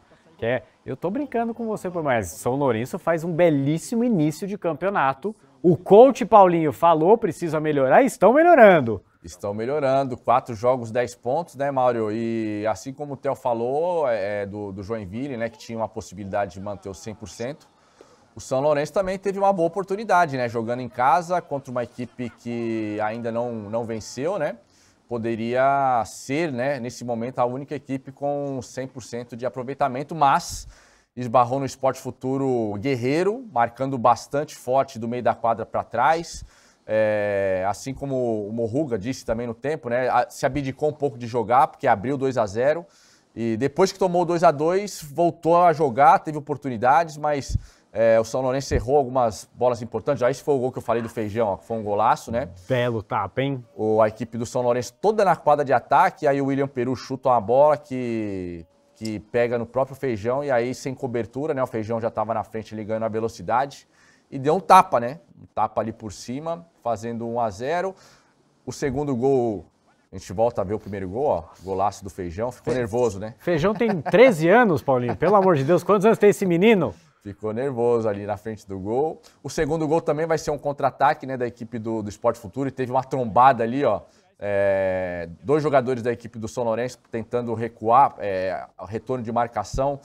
é, eu tô brincando com você, mas São Lourenço faz um belíssimo início de campeonato. O coach Paulinho falou, precisa melhorar, e estão melhorando. Estão melhorando, quatro jogos, dez pontos, né, Mauro? E assim como o Theo falou é, é do, do Joinville, né, que tinha uma possibilidade de manter os 100%, o São Lourenço também teve uma boa oportunidade, né, jogando em casa contra uma equipe que ainda não, não venceu, né? poderia ser, né, nesse momento, a única equipe com 100% de aproveitamento, mas esbarrou no esporte futuro guerreiro, marcando bastante forte do meio da quadra para trás. É, assim como o Morruga disse também no tempo, né, se abdicou um pouco de jogar, porque abriu 2 a 0 e depois que tomou 2 a 2 voltou a jogar, teve oportunidades, mas é, o São Lourenço errou algumas bolas importantes. Já esse foi o gol que eu falei do Feijão, ó, foi um golaço, né? Belo tapa, hein? O, a equipe do São Lourenço toda na quadra de ataque. Aí o William Peru chuta uma bola que, que pega no próprio Feijão e aí sem cobertura, né? O Feijão já estava na frente, ele ganhou a velocidade e deu um tapa, né? Um tapa ali por cima, fazendo 1 a 0 O segundo gol a gente volta a ver o primeiro gol, ó. Golaço do Feijão. Ficou nervoso, né? Feijão tem 13 anos, Paulinho. Pelo amor de Deus, quantos anos tem esse menino? Ficou nervoso ali na frente do gol. O segundo gol também vai ser um contra-ataque né, da equipe do, do Esporte Futuro. E teve uma trombada ali, ó. É, dois jogadores da equipe do São Lourenço tentando recuar, é, retorno de marcação.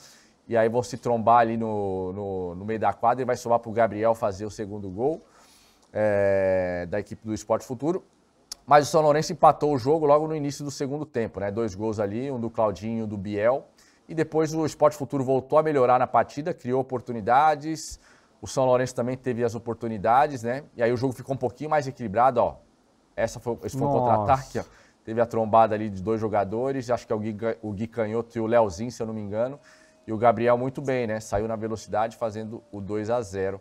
E aí vão se trombar ali no, no, no meio da quadra e vai sobrar para o Gabriel fazer o segundo gol é, da equipe do Esporte Futuro. Mas o São Lourenço empatou o jogo logo no início do segundo tempo, né? Dois gols ali, um do Claudinho, do Biel. E depois o esporte futuro voltou a melhorar na partida, criou oportunidades. O São Lourenço também teve as oportunidades, né? E aí o jogo ficou um pouquinho mais equilibrado, ó. Essa foi, esse foi o um contra-ataque, Teve a trombada ali de dois jogadores, acho que é o Gui, o Gui Canhoto e o Leozinho, se eu não me engano. E o Gabriel muito bem, né? Saiu na velocidade fazendo o 2 a 0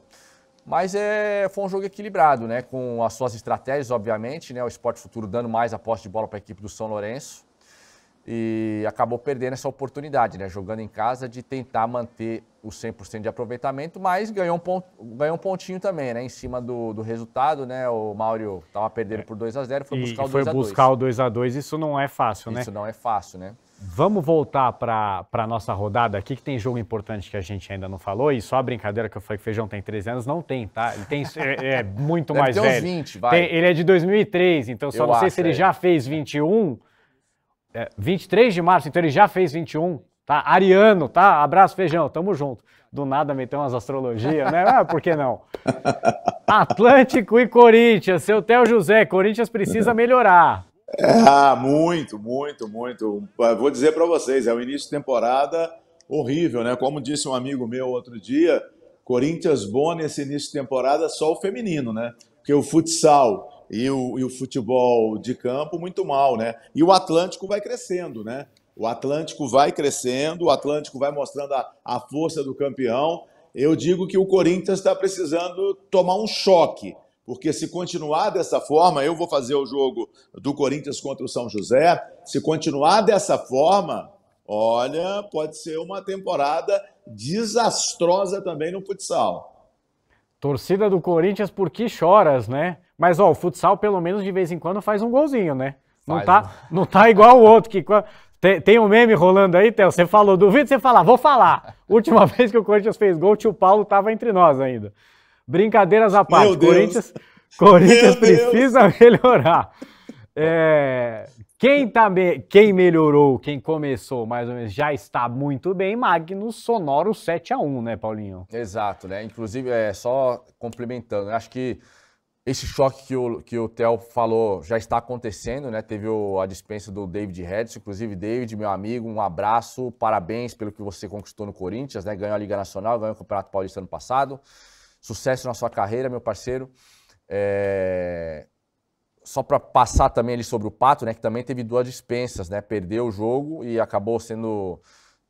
mas é, foi um jogo equilibrado, né? Com as suas estratégias, obviamente, né? O Esporte Futuro dando mais a posse de bola para a equipe do São Lourenço e acabou perdendo essa oportunidade, né? jogando em casa, de tentar manter o 100% de aproveitamento, mas ganhou um, ponto, ganhou um pontinho também, né? em cima do, do resultado. Né? O Mauro estava perdendo é. por 2 a 0 foi buscar o 2x2. Foi buscar o 2 a 2 isso não é fácil, né? Isso não é fácil, né? Vamos voltar para a nossa rodada aqui, que tem jogo importante que a gente ainda não falou. E só a brincadeira que eu falei que o Feijão tem 13 anos, não tem, tá? Ele tem, é, é muito mais velho. Uns 20, vai. Tem, ele é de 2003, então só eu não sei acho, se ele é. já fez 21 é, 23 de março, então ele já fez 21, tá? Ariano, tá? Abraço, feijão, tamo junto. Do nada meteu umas astrologias, né? Ah, por que não? (laughs) Atlântico e Corinthians, seu Theo José, Corinthians precisa melhorar. Ah, muito, muito, muito. Vou dizer para vocês, é o início de temporada horrível, né? Como disse um amigo meu outro dia, Corinthians bom nesse início de temporada só o feminino, né? Porque o futsal e o, e o futebol de campo muito mal, né? E o Atlântico vai crescendo, né? O Atlântico vai crescendo, o Atlântico vai mostrando a, a força do campeão. Eu digo que o Corinthians está precisando tomar um choque, porque se continuar dessa forma, eu vou fazer o jogo do Corinthians contra o São José. Se continuar dessa forma, olha, pode ser uma temporada desastrosa também no futsal. Torcida do Corinthians, por que choras, né? Mas, ó, o futsal, pelo menos de vez em quando, faz um golzinho, né? Não, faz, tá, (laughs) não tá igual o outro, que tem, tem, um meme rolando aí, Théo. Você falou, duvido você falar, vou falar. Última (laughs) vez que o Corinthians fez gol, o tio Paulo tava entre nós ainda. Brincadeiras à parte, Meu Corinthians, Deus. Corinthians Meu precisa Deus. (laughs) melhorar. É, quem, tá me... quem melhorou, quem começou mais ou menos, já está muito bem, Magnus Sonoro 7 a 1 né, Paulinho? Exato, né? Inclusive, é, só complementando, né? acho que esse choque que o, que o Theo falou já está acontecendo, né? Teve o, a dispensa do David Hedges. Inclusive, David, meu amigo, um abraço, parabéns pelo que você conquistou no Corinthians, né? Ganhou a Liga Nacional, ganhou o Campeonato Paulista ano passado. Sucesso na sua carreira, meu parceiro. É... Só para passar também ali sobre o Pato, né? Que também teve duas dispensas, né? Perdeu o jogo e acabou sendo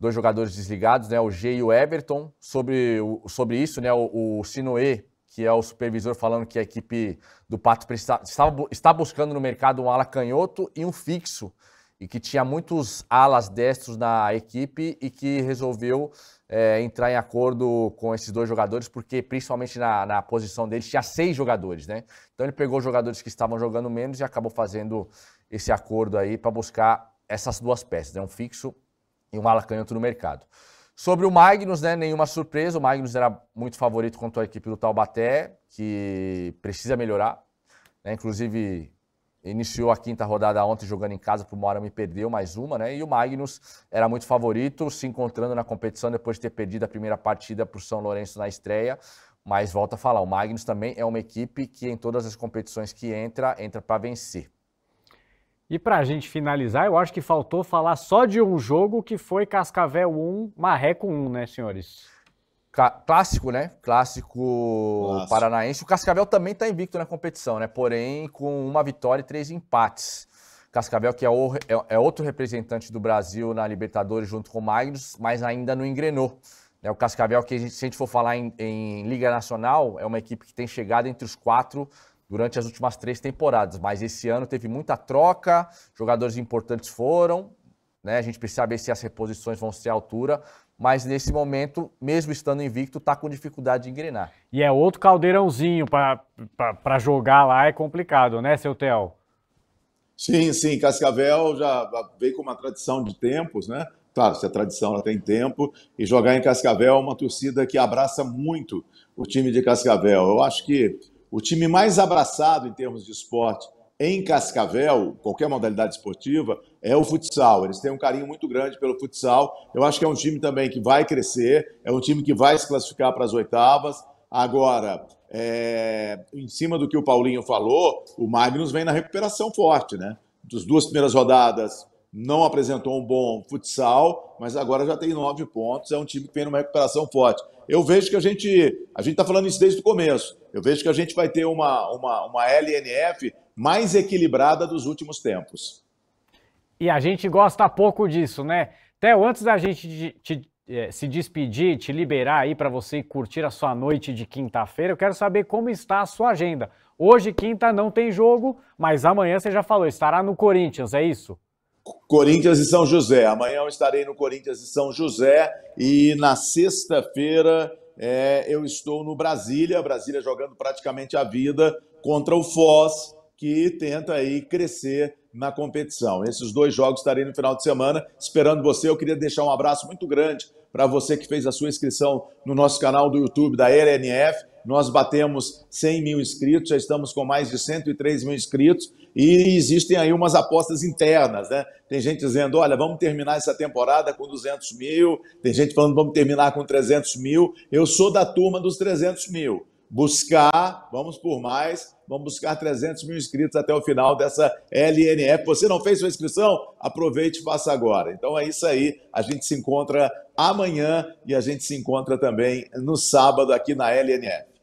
dois jogadores desligados, né? O G e o Everton. Sobre, o, sobre isso, né? O, o Sinoe que é o supervisor falando que a equipe do Pato precisa, estava, está buscando no mercado um ala canhoto e um fixo, e que tinha muitos alas destros na equipe e que resolveu é, entrar em acordo com esses dois jogadores, porque principalmente na, na posição deles tinha seis jogadores, né? Então ele pegou os jogadores que estavam jogando menos e acabou fazendo esse acordo aí para buscar essas duas peças, né? um fixo e um ala canhoto no mercado. Sobre o Magnus, né, nenhuma surpresa. O Magnus era muito favorito contra a equipe do Taubaté, que precisa melhorar. Né? Inclusive, iniciou a quinta rodada ontem jogando em casa para o Moarama me perdeu mais uma, né? E o Magnus era muito favorito, se encontrando na competição depois de ter perdido a primeira partida para o São Lourenço na estreia. Mas volta a falar, o Magnus também é uma equipe que em todas as competições que entra, entra para vencer. E para a gente finalizar, eu acho que faltou falar só de um jogo que foi Cascavel 1, Marreco 1, né, senhores? clássico, né? Clássico, paranaense. O Cascavel também está invicto na competição, né? Porém, com uma vitória e três empates. Cascavel, que é, o, é, é outro representante do Brasil na Libertadores junto com o Magnus, mas ainda não engrenou. É o Cascavel, que a gente, se a gente for falar em, em Liga Nacional, é uma equipe que tem chegado entre os quatro durante as últimas três temporadas. Mas esse ano teve muita troca, jogadores importantes foram, né? A gente precisa saber se as reposições vão ser à altura, mas nesse momento, mesmo estando invicto, está com dificuldade de engrenar. E é outro caldeirãozinho para jogar lá, é complicado, né, seu Theo? Sim, sim, Cascavel já veio com uma tradição de tempos, né? Claro, se a tradição ela tem tempo, e jogar em Cascavel é uma torcida que abraça muito o time de Cascavel. Eu acho que o time mais abraçado em termos de esporte em Cascavel, qualquer modalidade esportiva, é o futsal. Eles têm um carinho muito grande pelo futsal. Eu acho que é um time também que vai crescer, é um time que vai se classificar para as oitavas. Agora, é... em cima do que o Paulinho falou, o Magnus vem na recuperação forte, né? Dos duas primeiras rodadas não apresentou um bom futsal, mas agora já tem nove pontos. É um time que vem numa recuperação forte. Eu vejo que a gente a gente está falando isso desde o começo. Eu vejo que a gente vai ter uma, uma, uma LNF mais equilibrada dos últimos tempos. E a gente gosta pouco disso, né? Theo, antes da gente te, te, é, se despedir, te liberar aí para você curtir a sua noite de quinta-feira, eu quero saber como está a sua agenda. Hoje, quinta, não tem jogo, mas amanhã você já falou, estará no Corinthians, é isso? Corinthians e São José. Amanhã eu estarei no Corinthians e São José e na sexta-feira é, eu estou no Brasília, Brasília jogando praticamente a vida contra o Foz, que tenta aí crescer na competição. Esses dois jogos estarei no final de semana esperando você. Eu queria deixar um abraço muito grande para você que fez a sua inscrição no nosso canal do YouTube da LNF nós batemos 100 mil inscritos, já estamos com mais de 103 mil inscritos e existem aí umas apostas internas, né? Tem gente dizendo, olha, vamos terminar essa temporada com 200 mil, tem gente falando, vamos terminar com 300 mil. Eu sou da turma dos 300 mil. Buscar, vamos por mais, vamos buscar 300 mil inscritos até o final dessa LNF. Você não fez sua inscrição? Aproveite e faça agora. Então é isso aí, a gente se encontra amanhã e a gente se encontra também no sábado aqui na LNF.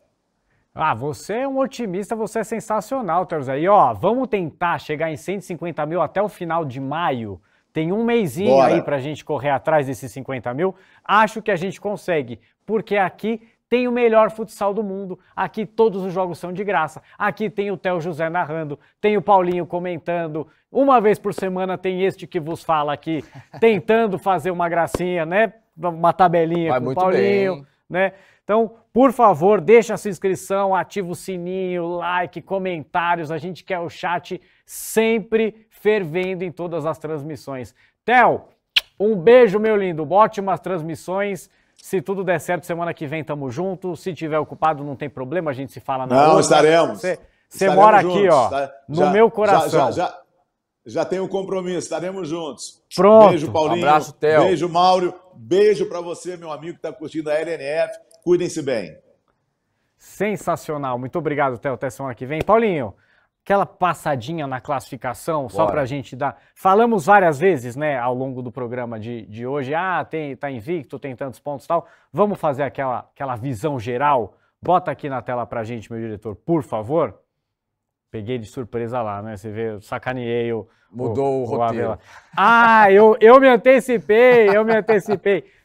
Ah, você é um otimista, você é sensacional, Teros. Aí, ó, vamos tentar chegar em 150 mil até o final de maio. Tem um mêsinho aí pra gente correr atrás desses 50 mil. Acho que a gente consegue, porque aqui tem o melhor futsal do mundo, aqui todos os jogos são de graça, aqui tem o Theo José narrando, tem o Paulinho comentando, uma vez por semana tem este que vos fala aqui, (laughs) tentando fazer uma gracinha, né? Uma tabelinha Vai com o Paulinho, bem. né? Então, por favor, deixa a sua inscrição, ativa o sininho, like, comentários. A gente quer o chat sempre fervendo em todas as transmissões. Theo, um beijo, meu lindo. Ótimas transmissões. Se tudo der certo, semana que vem tamo junto. Se tiver ocupado, não tem problema, a gente se fala na Não, outra. estaremos. Você, você mora juntos. aqui, ó, tá, no já, meu coração. Já, já, já, já tem um compromisso, estaremos juntos. Pronto. Beijo, Paulinho. Um abraço, Theo. Beijo, Mauro. Beijo para você, meu amigo que tá curtindo a LNF. Cuidem-se bem. Sensacional. Muito obrigado, Theo. Até semana que vem. Paulinho, aquela passadinha na classificação, Bora. só para a gente dar. Falamos várias vezes, né, ao longo do programa de, de hoje. Ah, tem, tá invicto, tem tantos pontos tal. Vamos fazer aquela, aquela visão geral? Bota aqui na tela para a gente, meu diretor, por favor. Peguei de surpresa lá, né? Você vê, eu sacaneei o. Mudou o, o roteiro. O ah, eu, eu me antecipei, eu me antecipei. (laughs)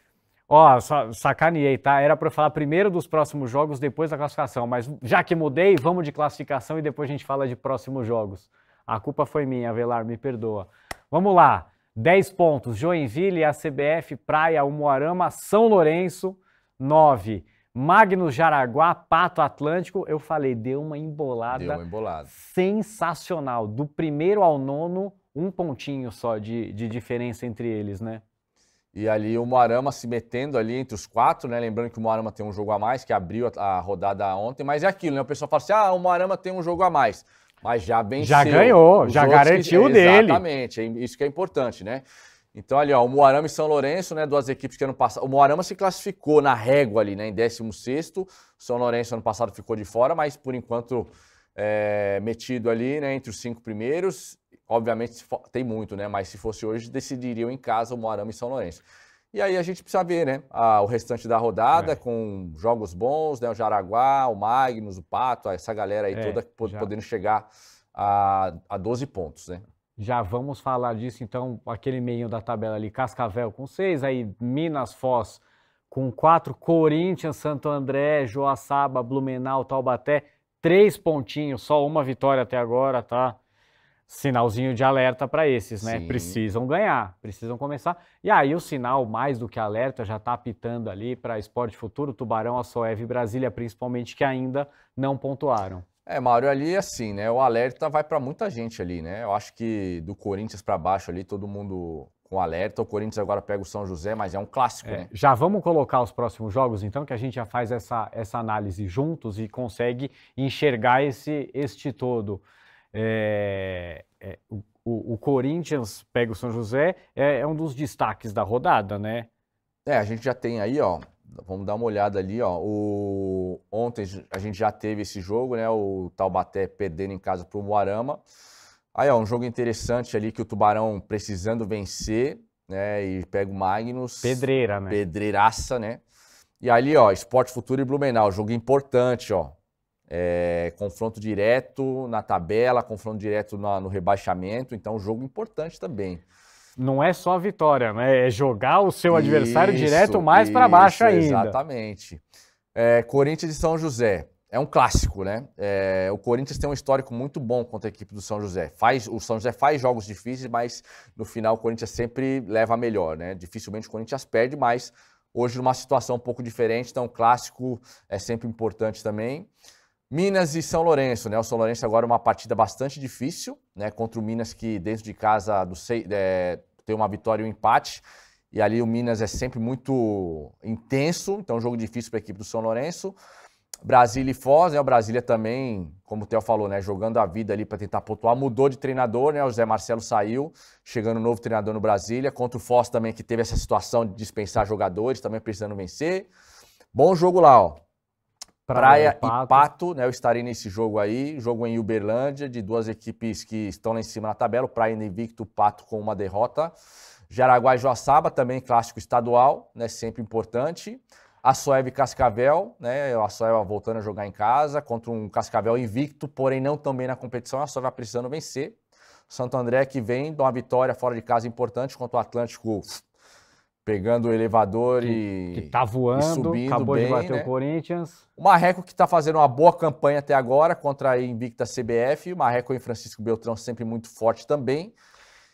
Ó, sacaneei, tá? Era para falar primeiro dos próximos jogos, depois da classificação, mas já que mudei, vamos de classificação e depois a gente fala de próximos jogos. A culpa foi minha, Velar, me perdoa. Vamos lá. 10 pontos, Joinville, ACBF, Praia, Umuarama, São Lourenço, 9. Magnus Jaraguá, Pato Atlântico, eu falei, deu uma embolada, deu uma embolada. sensacional. Do primeiro ao nono, um pontinho só de, de diferença entre eles, né? E ali o Moarama se metendo ali entre os quatro, né? Lembrando que o Moarama tem um jogo a mais, que abriu a, rodada ontem, mas é aquilo, né? O pessoal fala assim: ah, o Moarama tem um jogo a mais. Mas já venceu. Já ganhou, já garantiu que... dele. Exatamente, é isso que é importante, né? Então ali, ó, o Moarama e São Lourenço, né, duas equipes que ano passado, o Moarama se classificou na régua ali, né, em 16 o São Lourenço ano passado ficou de fora, mas por enquanto é, metido ali, né, entre os cinco primeiros, Obviamente tem muito, né? Mas se fosse hoje, decidiriam em casa o Moarama e São Lourenço. E aí a gente precisa ver, né? Ah, o restante da rodada é. com jogos bons, né? O Jaraguá, o Magnus, o Pato, essa galera aí é, toda já... podendo chegar a, a 12 pontos, né? Já vamos falar disso, então, aquele meio da tabela ali, Cascavel com 6, aí Minas Foz com 4, Corinthians, Santo André, Joaçaba, Blumenau, Taubaté, três pontinhos, só uma vitória até agora, tá? sinalzinho de alerta para esses, né? Sim. Precisam ganhar, precisam começar. E aí o sinal, mais do que alerta, já está apitando ali para Esporte Futuro, Tubarão, Assoev e Brasília, principalmente, que ainda não pontuaram. É, Mário, ali assim, né? O alerta vai para muita gente ali, né? Eu acho que do Corinthians para baixo ali, todo mundo com alerta. O Corinthians agora pega o São José, mas é um clássico, é, né? Já vamos colocar os próximos jogos, então, que a gente já faz essa, essa análise juntos e consegue enxergar esse este todo. É, é, o, o, Corinthians pega o São José, é, é, um dos destaques da rodada, né? É, a gente já tem aí, ó. Vamos dar uma olhada ali, ó. O, ontem a gente já teve esse jogo, né? O Taubaté perdendo em casa pro Moarama. Aí, ó, um jogo interessante ali que o Tubarão precisando vencer, né? E pega o Magnus. Pedreira, né? Pedreiraça, né? E ali, ó, Esporte Futuro e Blumenau, jogo importante, ó. É, confronto direto na tabela, confronto direto no rebaixamento, então jogo importante também. Não é só a vitória, né? É jogar o seu isso, adversário direto mais para baixo ainda. Exatamente. É, Corinthians e São José. É um clássico, né? É, o Corinthians tem um histórico muito bom contra a equipe do São José. Faz, o São José faz jogos difíceis, mas no final o Corinthians sempre leva a melhor, né? Dificilmente o Corinthians perde, mas hoje numa situação um pouco diferente, então o clássico é sempre importante também. Minas e São Lourenço, né? O São Lourenço agora é uma partida bastante difícil, né? Contra o Minas, que dentro de casa do sei, é, tem uma vitória e um empate. E ali o Minas é sempre muito intenso, então é um jogo difícil para a equipe do São Lourenço. Brasília e Foz, né? O Brasília também, como o Theo falou, né? Jogando a vida ali para tentar pontuar. Mudou de treinador, né? O José Marcelo saiu, chegando um novo treinador no Brasília. Contra o Foz também, que teve essa situação de dispensar jogadores, também precisando vencer. Bom jogo lá, ó. Praia, e Pato. Pato. né? Eu estarei nesse jogo aí, jogo em Uberlândia, de duas equipes que estão lá em cima na tabela, Praia invicto, Pato com uma derrota. Jaraguá e Joaçaba, também clássico estadual, né? Sempre importante. A Soeve Cascavel, né? A Soeva voltando a jogar em casa contra um Cascavel invicto, porém não também na competição. A Soeva tá precisando vencer. Santo André que vem de uma vitória fora de casa importante contra o Atlântico pegando o elevador que, e. Que tá voando, subindo acabou bem, de bater né? o Corinthians. O Marreco que tá fazendo uma boa campanha até agora contra a Invicta CBF. O Marreco e Francisco Beltrão sempre muito forte também.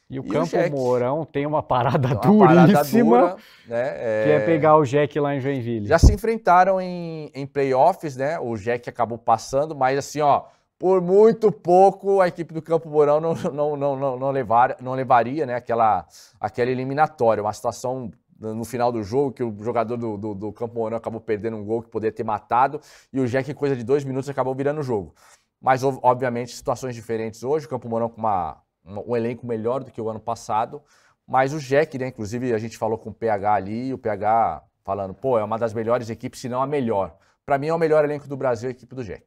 E o e Campo o Mourão tem uma parada uma duríssima, parada dura, né? É... que é pegar o Jack lá em Joinville. Já se enfrentaram em, em playoffs, né? O Jack acabou passando, mas assim, ó, por muito pouco a equipe do Campo Mourão não, não, não, não, não, levar, não levaria né? aquela, aquela eliminatória. Uma situação no final do jogo, que o jogador do, do, do Campo Mourão acabou perdendo um gol que poderia ter matado, e o Jack, em coisa de dois minutos, acabou virando o jogo. Mas, obviamente, situações diferentes hoje, o Campo Mourão com uma, um elenco melhor do que o ano passado, mas o Jack, né, inclusive, a gente falou com o PH ali, o PH falando, pô, é uma das melhores equipes, se não a melhor. Para mim, é o melhor elenco do Brasil, a equipe do Jack.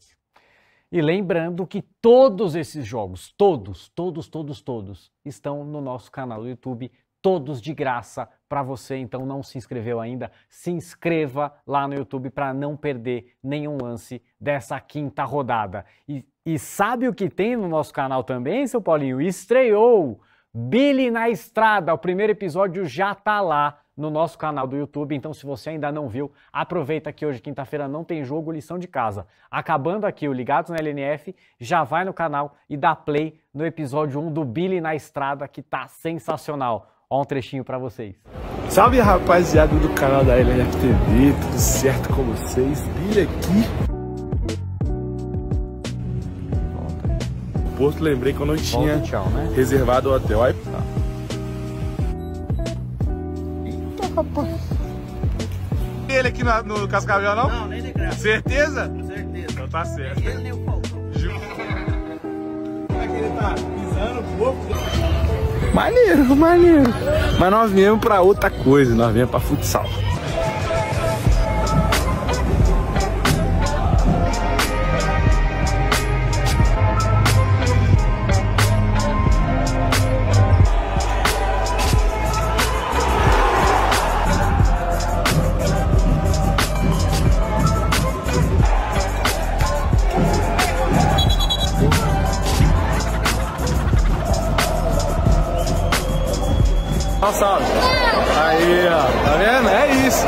E lembrando que todos esses jogos, todos, todos, todos, todos, estão no nosso canal do YouTube todos de graça para você. Então não se inscreveu ainda, se inscreva lá no YouTube para não perder nenhum lance dessa quinta rodada. E, e sabe o que tem no nosso canal também, seu Paulinho? Estreou Billy na Estrada. O primeiro episódio já tá lá no nosso canal do YouTube. Então, se você ainda não viu, aproveita que hoje, quinta-feira, não tem jogo, lição de casa. Acabando aqui o Ligados na LNF, já vai no canal e dá play no episódio 1 do Billy na Estrada, que tá sensacional. Olha um trechinho para vocês. Salve rapaziada do canal da LNFTV, tudo certo com vocês? Billy aqui. Volta. Porto, lembrei que eu não tinha tchau, né? reservado o hotel. Aí... Tá. Eita, rapaz ele aqui no, no Cascavel, não? Não, nem de graça. Certeza? Com certeza. Então tá certo. ele nem o Falcão. Ju... Será que ele tá pisando o corpo? Maneiro, maneiro. Mas nós viemos pra outra coisa, nós viemos pra futsal. Passado. Aí, ó. Tá vendo? É isso.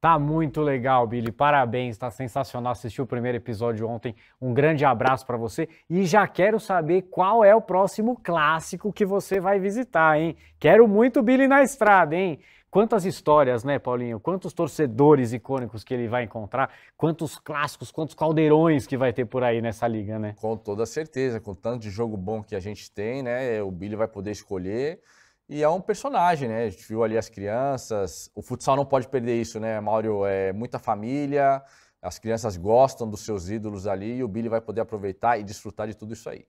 Tá muito legal, Billy. Parabéns, tá sensacional. Assistiu o primeiro episódio ontem. Um grande abraço para você e já quero saber qual é o próximo clássico que você vai visitar, hein? Quero muito Billy na estrada, hein? Quantas histórias, né, Paulinho? Quantos torcedores icônicos que ele vai encontrar, quantos clássicos, quantos caldeirões que vai ter por aí nessa liga, né? Com toda certeza, com tanto de jogo bom que a gente tem, né? É, o Billy vai poder escolher. E é um personagem, né? A gente viu ali as crianças. O futsal não pode perder isso, né, Mauro? É muita família, as crianças gostam dos seus ídolos ali e o Billy vai poder aproveitar e desfrutar de tudo isso aí.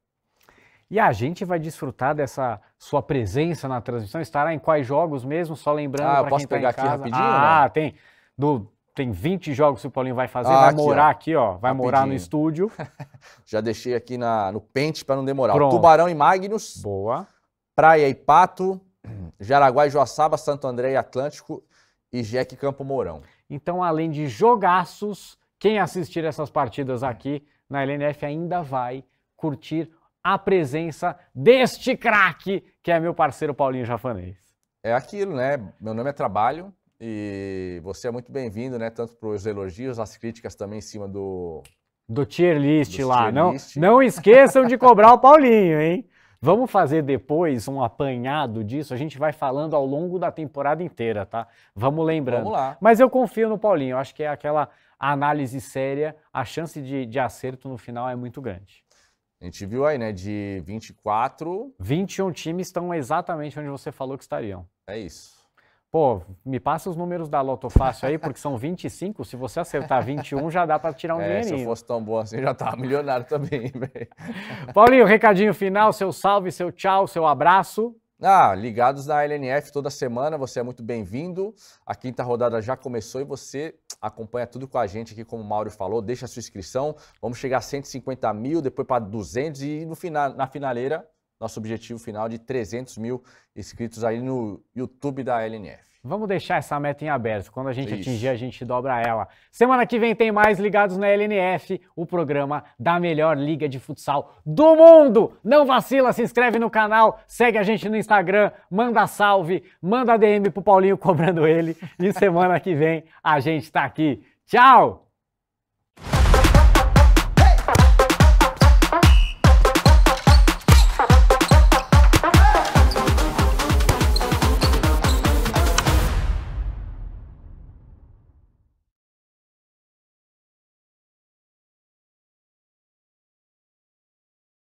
E a gente vai desfrutar dessa sua presença na transmissão. Estará em quais jogos mesmo? Só lembrando. Ah, posso tá pegar tá aqui casa. rapidinho? Ah, né? tem. Do, tem 20 jogos que o Paulinho vai fazer. Ah, vai aqui, morar ó. aqui, ó. Vai rapidinho. morar no estúdio. (laughs) Já deixei aqui na, no pente para não demorar. Pronto. Tubarão e Magnus. Boa. Praia e Pato. (clears throat) Jaraguá e Joaçaba, Santo André e Atlântico. E Jeque Campo Mourão. Então, além de jogaços, quem assistir essas partidas aqui na LNF ainda vai curtir a presença deste craque, que é meu parceiro Paulinho Jafanês. É aquilo, né? Meu nome é Trabalho e você é muito bem-vindo, né? Tanto para os elogios, as críticas também em cima do. Do tier list do lá. Tier não, list. não esqueçam de cobrar o Paulinho, hein? Vamos fazer depois um apanhado disso. A gente vai falando ao longo da temporada inteira, tá? Vamos lembrando. Vamos lá. Mas eu confio no Paulinho. Eu acho que é aquela análise séria. A chance de, de acerto no final é muito grande. A gente viu aí, né? De 24. 21 times estão exatamente onde você falou que estariam. É isso. Pô, me passa os números da Loto Fácil aí, porque são 25. Se você acertar 21, já dá para tirar um (laughs) é, dinheirinho. Se eu fosse tão bom assim, já tava milionário também, (laughs) velho. Paulinho, recadinho final, seu salve, seu tchau, seu abraço. Ah, ligados na LNF toda semana, você é muito bem-vindo. A quinta rodada já começou e você acompanha tudo com a gente aqui, como o Mauro falou. Deixa a sua inscrição, vamos chegar a 150 mil, depois para 200 e no final, na finaleira, nosso objetivo final de 300 mil inscritos aí no YouTube da LNF. Vamos deixar essa meta em aberto. Quando a gente é atingir, a gente dobra ela. Semana que vem tem mais Ligados na LNF, o programa da melhor liga de futsal do mundo. Não vacila, se inscreve no canal, segue a gente no Instagram, manda salve, manda DM pro Paulinho (laughs) cobrando ele. E semana que vem a gente tá aqui. Tchau!